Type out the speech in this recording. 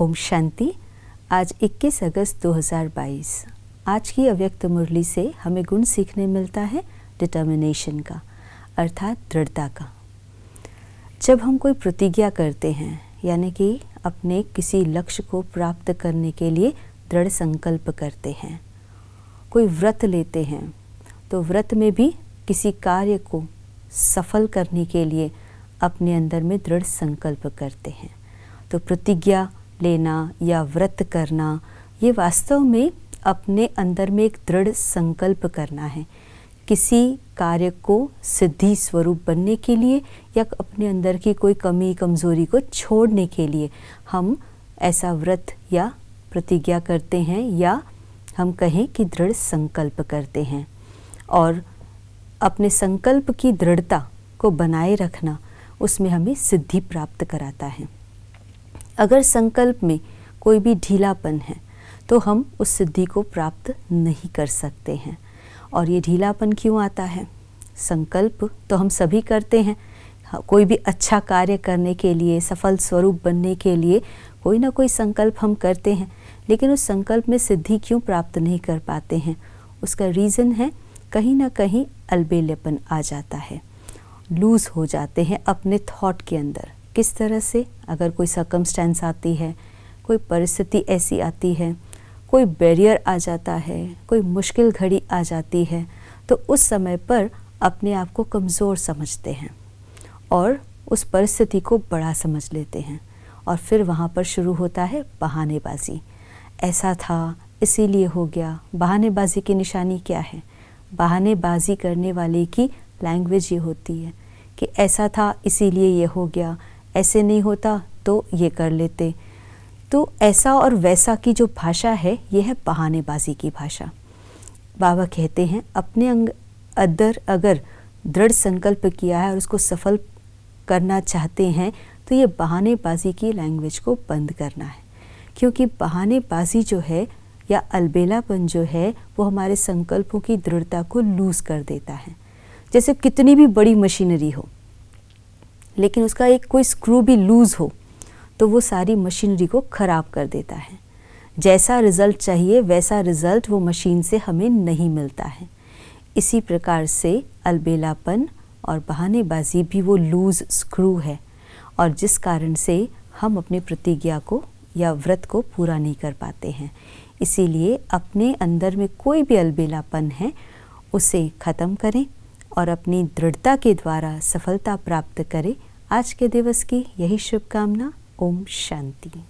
ओम शांति आज 21 अगस्त 2022 आज की अव्यक्त मुरली से हमें गुण सीखने मिलता है डिटर्मिनेशन का अर्थात दृढ़ता का जब हम कोई प्रतिज्ञा करते हैं यानी कि अपने किसी लक्ष्य को प्राप्त करने के लिए दृढ़ संकल्प करते हैं कोई व्रत लेते हैं तो व्रत में भी किसी कार्य को सफल करने के लिए अपने अंदर में दृढ़ संकल्प करते हैं तो प्रतिज्ञा लेना या व्रत करना ये वास्तव में अपने अंदर में एक दृढ़ संकल्प करना है किसी कार्य को सिद्धि स्वरूप बनने के लिए या अपने अंदर की कोई कमी कमज़ोरी को छोड़ने के लिए हम ऐसा व्रत या प्रतिज्ञा करते हैं या हम कहें कि दृढ़ संकल्प करते हैं और अपने संकल्प की दृढ़ता को बनाए रखना उसमें हमें सिद्धि प्राप्त कराता है अगर संकल्प में कोई भी ढीलापन है तो हम उस सिद्धि को प्राप्त नहीं कर सकते हैं और ये ढीलापन क्यों आता है संकल्प तो हम सभी करते हैं हाँ, कोई भी अच्छा कार्य करने के लिए सफल स्वरूप बनने के लिए कोई ना कोई संकल्प हम करते हैं लेकिन उस संकल्प में सिद्धि क्यों प्राप्त नहीं कर पाते हैं उसका रीज़न है कहीं ना कहीं अलबेलेपन आ जाता है लूज़ हो जाते हैं अपने थॉट के अंदर किस तरह से अगर कोई सकमस्टेंस आती है कोई परिस्थिति ऐसी आती है कोई बैरियर आ जाता है कोई मुश्किल घड़ी आ जाती है तो उस समय पर अपने आप को कमज़ोर समझते हैं और उस परिस्थिति को बड़ा समझ लेते हैं और फिर वहाँ पर शुरू होता है बहानेबाजी ऐसा था इसीलिए हो गया बहानेबाजी की निशानी क्या है बहानेबाजी करने वाले की लैंग्वेज ये होती है कि ऐसा था इसीलिए ये हो गया ऐसे नहीं होता तो ये कर लेते तो ऐसा और वैसा की जो भाषा है ये है बहानेबाजी की भाषा बाबा कहते हैं अपने अंग अदर अगर दृढ़ संकल्प किया है और उसको सफल करना चाहते हैं तो ये बहानेबाजी की लैंग्वेज को बंद करना है क्योंकि बहानेबाजी जो है या अलबेलापन जो है वो हमारे संकल्पों की दृढ़ता को लूज़ कर देता है जैसे कितनी भी बड़ी मशीनरी हो लेकिन उसका एक कोई स्क्रू भी लूज़ हो तो वो सारी मशीनरी को ख़राब कर देता है जैसा रिज़ल्ट चाहिए वैसा रिज़ल्ट वो मशीन से हमें नहीं मिलता है इसी प्रकार से अलबेलापन और बहानेबाजी भी वो लूज़ स्क्रू है और जिस कारण से हम अपनी प्रतिज्ञा को या व्रत को पूरा नहीं कर पाते हैं इसीलिए अपने अंदर में कोई भी अलबेलापन है उसे ख़त्म करें और अपनी दृढ़ता के द्वारा सफलता प्राप्त करें आज के दिवस की यही शुभकामना ओम शांति